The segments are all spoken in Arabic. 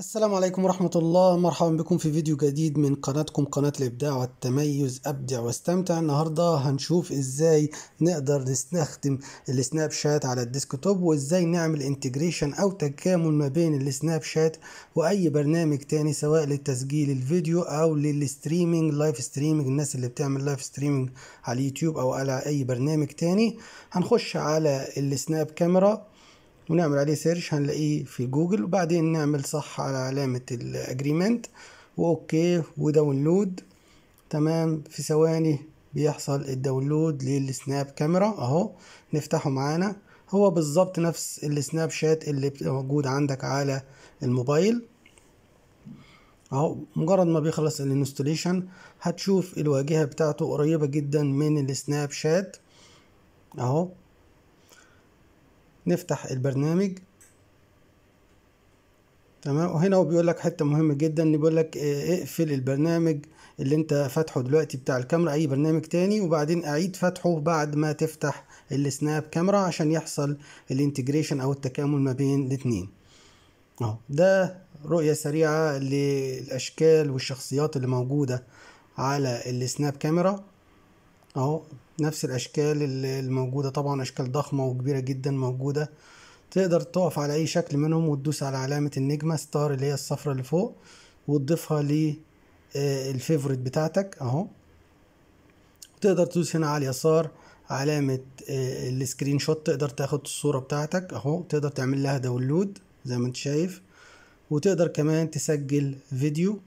السلام عليكم ورحمة الله مرحبا بكم في فيديو جديد من قناتكم قناة الإبداع والتميز أبدع واستمتع النهاردة هنشوف إزاي نقدر نستخدم السناب شات على الديسكتوب وإزاي نعمل انتجريشن أو تكامل ما بين السناب شات وأي برنامج تاني سواء للتسجيل الفيديو أو للستريمينج لايف ستريمينج الناس اللي بتعمل لايف ستريمينج على اليوتيوب أو على أي برنامج تاني هنخش على السناب كاميرا ونعمل عليه سيرش هنلاقيه في جوجل وبعدين نعمل صح على علامة الاجريمنت واوكي وداونلود تمام في ثواني بيحصل الداونلود للسناب كاميرا اهو نفتحه معانا هو بالظبط نفس السناب شات اللي موجود عندك على الموبايل اهو مجرد ما بيخلص الانستوليشن هتشوف الواجهه بتاعته قريبه جدا من السناب شات اهو نفتح البرنامج تمام وهنا هو بيقول لك حته مهمه جدا ان بيقول لك آه، اقفل البرنامج اللي انت فاتحه دلوقتي بتاع الكاميرا اي برنامج تاني وبعدين اعيد فتحه بعد ما تفتح السناب كاميرا عشان يحصل الانتجريشن او التكامل ما بين الاتنين اهو ده رؤيه سريعه للاشكال والشخصيات اللي موجوده على السناب كاميرا اهو نفس الاشكال الموجوده طبعا اشكال ضخمه وكبيره جدا موجوده تقدر تقف على اي شكل منهم وتدوس على علامه النجمه ستار اللي هي الصفرة اللي فوق وتضيفها ل آه، الفيفوريت بتاعتك اهو تقدر تدوس هنا على اليسار علامة آه، السكرين شوت تقدر تاخد الصورة بتاعتك اهو تقدر تعمل لها داونلود زي ما انت شايف وتقدر كمان تسجل فيديو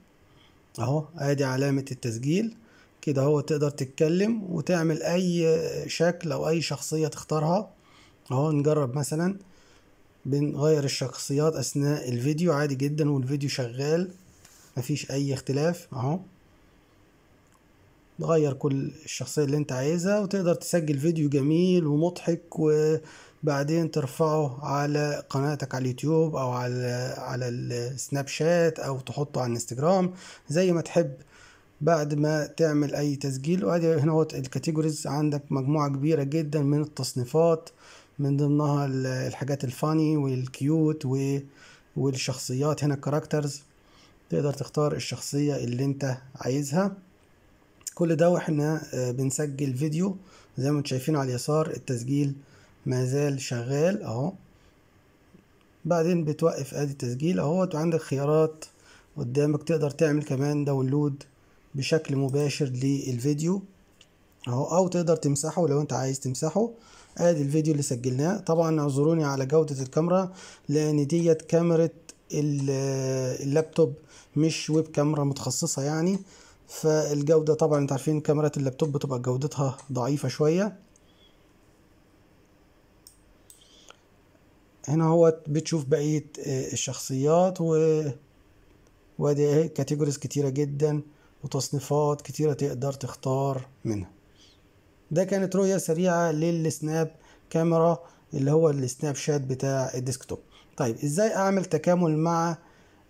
اهو ادي علامة التسجيل كده هو تقدر تتكلم وتعمل اي شكل او اي شخصية تختارها اهو نجرب مثلا بنغير الشخصيات اثناء الفيديو عادي جدا والفيديو شغال مفيش اي اختلاف اهو تغير كل الشخصية اللي انت عايزها وتقدر تسجل فيديو جميل ومضحك وبعدين ترفعه على قناتك على اليوتيوب او على على السناب شات او تحطه على الانستجرام زي ما تحب بعد ما تعمل اي تسجيل وادي هنا هو الكاتيجوريز عندك مجموعه كبيره جدا من التصنيفات من ضمنها الحاجات الفاني والكيوت والشخصيات هنا الكاركترز تقدر تختار الشخصيه اللي انت عايزها كل ده واحنا آه، بنسجل فيديو زي ما انتم شايفين على اليسار التسجيل ما زال شغال اهو بعدين بتوقف ادي التسجيل اهو عندك خيارات قدامك تقدر تعمل كمان داونلود بشكل مباشر للفيديو اهو او تقدر تمسحه لو انت عايز تمسحه ادي الفيديو اللي سجلناه طبعا اعذروني على جودة الكاميرا لان ديت كاميرا اللابتوب مش ويب كاميرا متخصصة يعني فالجودة طبعا انت عارفين كاميرات اللابتوب بتبقى جودتها ضعيفة شوية هنا هو بتشوف بقية آه، الشخصيات و وادي كاتيجوريز كتيرة جدا وتصنيفات كتيرة تقدر تختار منها ده كانت رؤية سريعة للسناب كاميرا اللي هو السناب شات بتاع الديسكتوب طيب ازاي اعمل تكامل مع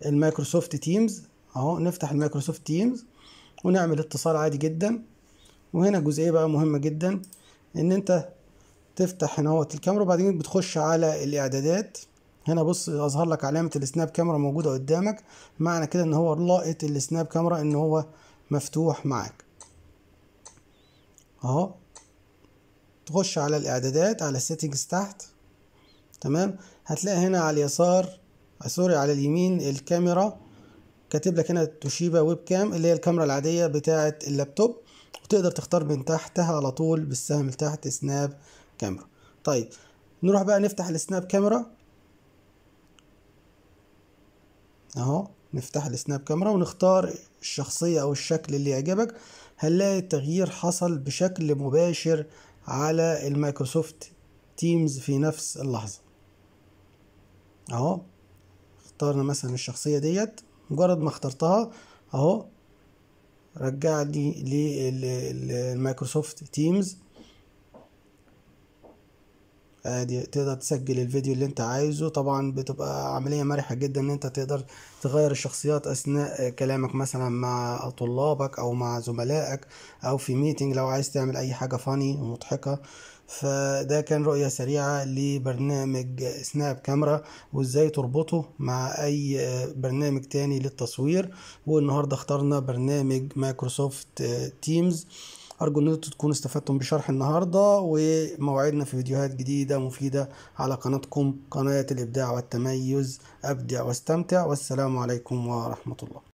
المايكروسوفت تيمز اهو نفتح المايكروسوفت تيمز ونعمل اتصال عادي جدا وهنا جزئية بقى مهمة جدا ان انت تفتح هنا الكاميرا وبعدين بتخش على الاعدادات هنا بص اظهر لك علامه السناب كاميرا موجوده قدامك معنى كده ان هو لاقط السناب كاميرا ان هو مفتوح معاك اهو تخش على الاعدادات على السيتنجز تحت تمام هتلاقي هنا على اليسار سوري على اليمين الكاميرا كاتب لك هنا توشيبا ويب كام اللي هي الكاميرا العاديه بتاعه اللابتوب وتقدر تختار من تحتها على طول بالسهم لتحت سناب كاميرا طيب نروح بقى نفتح السناب كاميرا اهو نفتح السناب كاميرا ونختار الشخصية او الشكل اللي يعجبك هنلاقي التغيير حصل بشكل مباشر على المايكروسوفت تيمز في نفس اللحظة اهو اختارنا مثلا الشخصية ديت مجرد ما اخترتها اهو رجعني للمايكروسوفت تيمز ادي تقدر تسجل الفيديو اللي انت عايزه طبعا بتبقى عملية مرحة جدا ان انت تقدر تغير الشخصيات اثناء كلامك مثلا مع طلابك او مع زملائك او في ميتنج لو عايز تعمل اي حاجة فاني ومضحكة فده كان رؤية سريعة لبرنامج سناب كاميرا وازاي تربطه مع اي برنامج تاني للتصوير والنهاردة اخترنا برنامج مايكروسوفت تيمز أرجو أن انتم تكونوا استفدتم بشرح النهاردة وموعدنا في فيديوهات جديدة مفيدة على قناتكم قناة الإبداع والتميز أبدع واستمتع والسلام عليكم ورحمة الله